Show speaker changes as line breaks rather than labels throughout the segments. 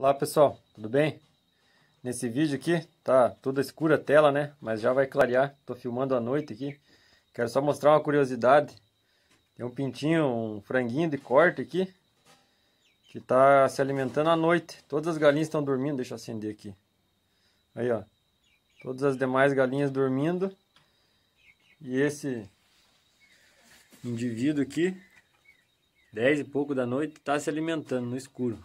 Olá pessoal, tudo bem? Nesse vídeo aqui tá toda escura a tela, né? Mas já vai clarear. Tô filmando à noite aqui. Quero só mostrar uma curiosidade. Tem um pintinho, um franguinho de corte aqui que tá se alimentando à noite. Todas as galinhas estão dormindo, deixa eu acender aqui. Aí, ó. Todas as demais galinhas dormindo. E esse indivíduo aqui, dez e pouco da noite, tá se alimentando no escuro.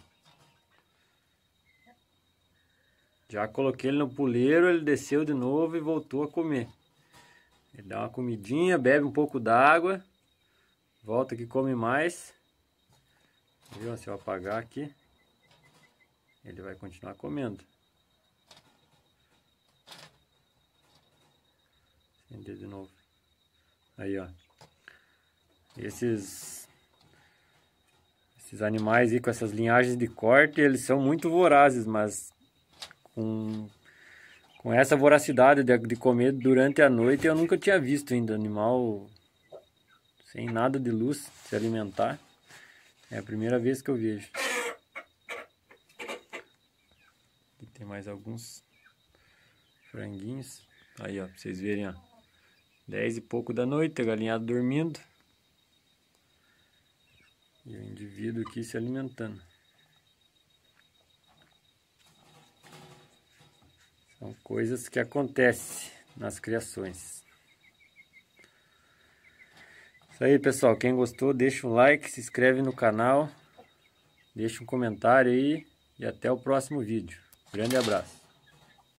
Já coloquei ele no puleiro, ele desceu de novo e voltou a comer. Ele dá uma comidinha, bebe um pouco d'água, volta que come mais. Viu? Se eu apagar aqui, ele vai continuar comendo. Acender de novo. Aí, ó. Esses esses animais aí com essas linhagens de corte, eles são muito vorazes, mas com, com essa voracidade de, de comer durante a noite. Eu nunca tinha visto ainda animal sem nada de luz se alimentar. É a primeira vez que eu vejo. Aqui tem mais alguns franguinhos. Aí, ó, pra vocês verem, ó. Dez e pouco da noite, a galinhada dormindo. E o indivíduo aqui se alimentando. São coisas que acontecem nas criações. Isso aí, pessoal. Quem gostou, deixa um like, se inscreve no canal, deixa um comentário aí e até o próximo vídeo. Grande abraço.